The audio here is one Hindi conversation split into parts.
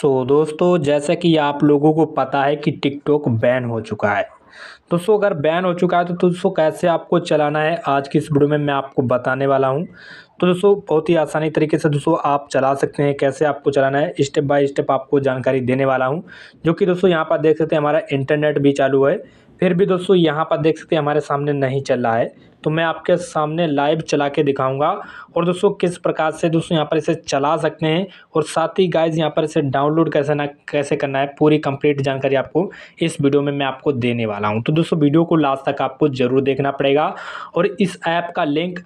सो so, दोस्तों जैसा कि आप लोगों को पता है कि टिकटॉक बैन हो चुका है तो सो अगर बैन हो चुका है तो दोस्तों कैसे आपको चलाना है आज की इस वीडियो में मैं आपको बताने वाला हूँ तो दोस्तों बहुत ही आसानी तरीके से दोस्तों आप चला सकते हैं कैसे आपको चलाना है स्टेप बाय स्टेप आपको जानकारी देने वाला हूँ जो कि दोस्तों यहाँ पर देख सकते हैं हमारा इंटरनेट भी चालू है फिर भी दोस्तों यहाँ पर देख सकते हैं हमारे सामने नहीं चल रहा है तो मैं आपके सामने लाइव चला के दिखाऊँगा और दोस्तों किस प्रकार से दोस्तों यहाँ पर इसे चला सकते हैं और साथ ही गाइज यहाँ पर इसे डाउनलोड कैसे ना कैसे करना है पूरी कंप्लीट जानकारी आपको इस वीडियो में मैं आपको देने वाला हूँ तो दोस्तों वीडियो को लास्ट तक आपको ज़रूर देखना पड़ेगा और इस ऐप का लिंक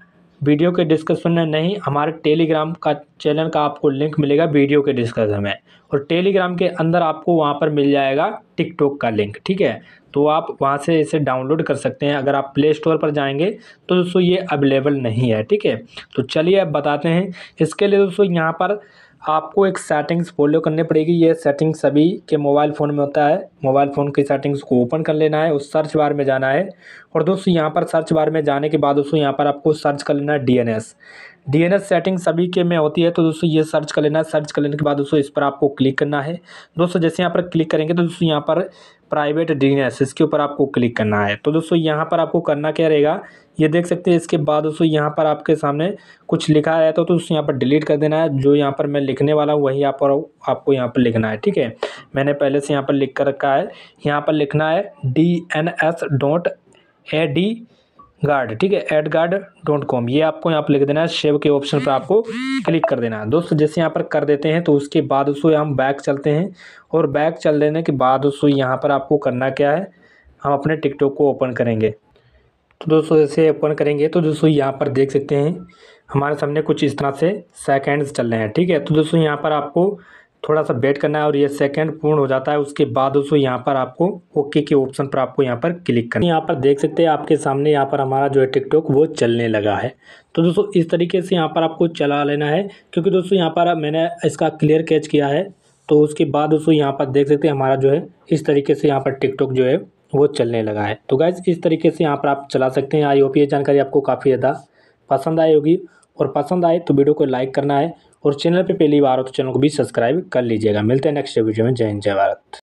वीडियो के डिस्क्रिप्शन में नहीं हमारे टेलीग्राम का चैनल का आपको लिंक मिलेगा वीडियो के डिस्क्रिप्शन में और टेलीग्राम के अंदर आपको वहाँ पर मिल जाएगा टिकटॉक का लिंक ठीक है तो आप वहाँ से इसे डाउनलोड कर सकते हैं अगर आप प्ले स्टोर पर जाएंगे तो दोस्तों ये अवेलेबल नहीं है ठीक है तो चलिए अब बताते हैं इसके लिए दोस्तों यहाँ पर आपको एक सेटिंग्स फॉलो करनी पड़ेगी ये सेटिंग सभी के मोबाइल फ़ोन में होता है मोबाइल फ़ोन की सेटिंग्स को ओपन कर लेना है उस सर्च बार में जाना है और दोस्तों यहाँ पर सर्च बार में जाने के बाद दोस्तों यहाँ पर आपको सर्च कर लेना है D N S D setting सभी के में होती है तो दोस्तों ये सर्च कर लेना है सर्च कर लेने के बाद दोस्तों इस पर आपको क्लिक करना है दोस्तों जैसे यहाँ पर क्लिक करेंगे तो दोस्तों यहाँ पर प्राइवेट डी इसके ऊपर आपको क्लिक करना है तो दोस्तों यहाँ पर आपको करना क्या रहेगा ये देख सकते हैं इसके बाद दोस्तों यहाँ पर आपके सामने कुछ लिखा रहता तो, तो दोस्तों यहाँ पर डिलीट कर देना है जो यहाँ पर मैं लिखने वाला हूँ वही यहाँ पर आपको यहाँ पर लिखना है ठीक है मैंने पहले से यहाँ पर लिख कर रखा है यहाँ पर लिखना है D N S dot A D guard ठीक है एट गार्ड डोंट कॉम ये आपको यहाँ पर लिख देना है सेव के ऑप्शन पर आपको क्लिक कर देना है दोस्तों जैसे यहाँ पर कर देते हैं तो उसके बाद उसको हम बैक चलते हैं और बैक चल देने के बाद उसको यहाँ पर आपको करना क्या है हम अपने टिकटॉक को ओपन करेंगे तो दोस्तों जैसे ओपन करेंगे तो दोस्तों यहाँ पर देख सकते हैं हमारे सामने कुछ इस तरह से सेकेंड्स चल रहे हैं ठीक है तो दोस्तों यहाँ पर आपको थोड़ा सा वेट करना है और ये सेकंड पूर्ण हो जाता है उसके बाद उसको यहाँ पर आपको ओके के ऑप्शन पर आपको यहाँ पर क्लिक करना है यहाँ पर देख सकते हैं आपके सामने यहाँ पर हमारा जो है टिकटॉक वो चलने लगा है तो दोस्तों इस तरीके से यहाँ पर आपको चला लेना है क्योंकि दोस्तों यहाँ पर मैंने इसका क्लियर कैच किया है तो उसके बाद दोस्तों यहाँ पर देख सकते हैं हमारा जो है इस तरीके से यहाँ पर टिकटॉक जो है वो चलने लगा है तो गैस इस तरीके से यहाँ पर आप चला सकते हैं आई होप ये जानकारी आपको काफ़ी ज़्यादा पसंद आई होगी और पसंद आए तो वीडियो को लाइक करना है और चैनल पर पहली बार हो तो चैनल को भी सब्सक्राइब कर लीजिएगा मिलते हैं नेक्स्ट वीडियो में जय हिंद जय भारत